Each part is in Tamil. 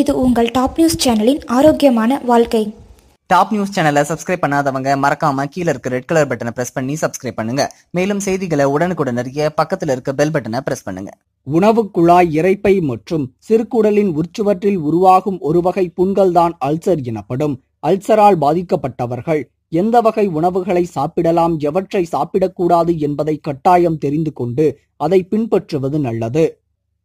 இது உங்கள் டாப் நியூஸ் சேனலின் ஆரோக்கியமான வாழ்க்கை டாப் நியூஸ் சேனலை சப்ஸ்கிரைப் பண்ணாதவங்க மறக்காம கீழே இருக்க ரெட் கலர் பட்டனை பிரஸ் பண்ணி சப்ஸ்கிரைப் பண்ணுங்க மேலும் செய்திகளை உடனுக்குடன் அறிய பக்கத்தில் இருக்க பெல் பட்டனை பிரஸ் பண்ணுங்க உணவு குழாய் இறைப்பை மற்றும் சிறுகுடலின் உற்சுவற்றில் உருவாகும் ஒரு வகை புண்கள் தான் அல்சர் எனப்படும் அல்சரால் பாதிக்கப்பட்டவர்கள் எந்த வகை உணவுகளை சாப்பிடலாம் எவற்றை சாப்பிடக்கூடாது என்பதை கட்டாயம் தெரிந்து கொண்டு அதை பின்பற்றுவது நல்லது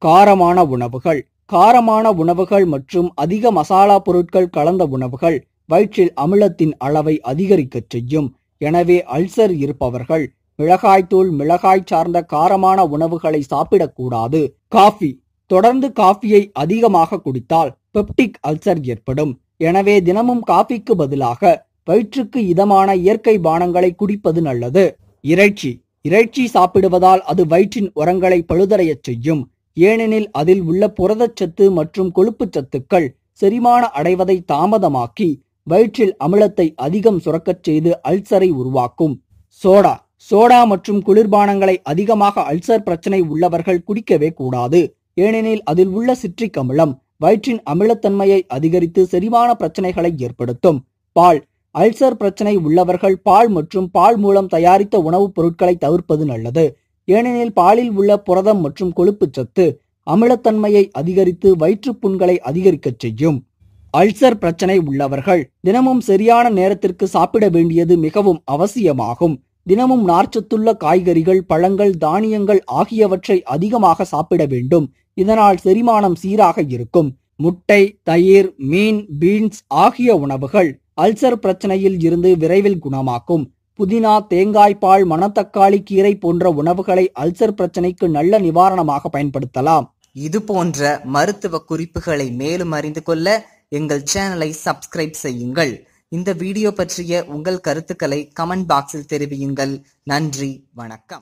காரமான உணவுகள் காரமான உணவுகள் மற்றும் அதிக மசாலா பொருட்கள் கலந்த உணவுகள் வயிற்றில் அமிலத்தின் அளவை அதிகரிக்கச் செய்யும் எனவே அல்சர் இருப்பவர்கள் மிளகாய்த்தூள் மிளகாய் சார்ந்த காரமான உணவுகளை சாப்பிடக்கூடாது காஃபி தொடர்ந்து காஃபியை அதிகமாக குடித்தால் பெப்டிக் அல்சர் ஏற்படும் எனவே தினமும் காஃபிக்கு பதிலாக வயிற்றுக்கு இதமான இயற்கை பானங்களை குடிப்பது நல்லது இறைச்சி இறைச்சி சாப்பிடுவதால் அது வயிற்றின் உரங்களை பழுதடையச் செய்யும் ஏனெனில் அதில் உள்ள புரதச்சத்து மற்றும் கொழுப்புச் சத்துக்கள் செரிமான அடைவதை தாமதமாக்கி வயிற்றில் அமிலத்தை அதிகம் சுரக்கச் செய்து அல்சரை உருவாக்கும் சோடா சோடா மற்றும் குளிர்பானங்களை அதிகமாக அல்சர் பிரச்சனை உள்ளவர்கள் குடிக்கவே கூடாது ஏனெனில் அதில் உள்ள சிற்றிக் அமிலம் வயிற்றின் அமிலத்தன்மையை அதிகரித்து செரிமான பிரச்சனைகளை ஏற்படுத்தும் பால் அல்சர் பிரச்சனை உள்ளவர்கள் பால் மற்றும் பால் மூலம் தயாரித்த உணவுப் பொருட்களை தவிர்ப்பது நல்லது ஏனெனில் பாலில் உள்ள புரதம் மற்றும் கொழுப்பு சத்து அமிலத்தன்மையை அதிகரித்து வயிற்றுப்புண்களை அதிகரிக்கச் செய்யும் அல்சர் பிரச்சனை உள்ளவர்கள் தினமும் சரியான நேரத்திற்கு சாப்பிட வேண்டியது மிகவும் அவசியமாகும் தினமும் நார்ச்சத்துள்ள காய்கறிகள் பழங்கள் தானியங்கள் ஆகியவற்றை அதிகமாக சாப்பிட வேண்டும் இதனால் செரிமானம் சீராக இருக்கும் முட்டை தயிர் மீன் பீன்ஸ் ஆகிய உணவுகள் அல்சர் பிரச்சனையில் இருந்து விரைவில் குணமாக்கும் புதினா தேங்காய்பால் மணத்தக்காளி கீரை போன்ற உணவுகளை அல்சர் பிரச்சனைக்கு நல்ல நிவாரணமாக பயன்படுத்தலாம் இது போன்ற மருத்துவ குறிப்புகளை மேலும் அறிந்து கொள்ள எங்கள் சேனலை சப்ஸ்கிரைப் செய்யுங்கள் இந்த வீடியோ பற்றிய உங்கள் கருத்துக்களை கமெண்ட் பாக்ஸில் தெரிவியுங்கள் நன்றி வணக்கம்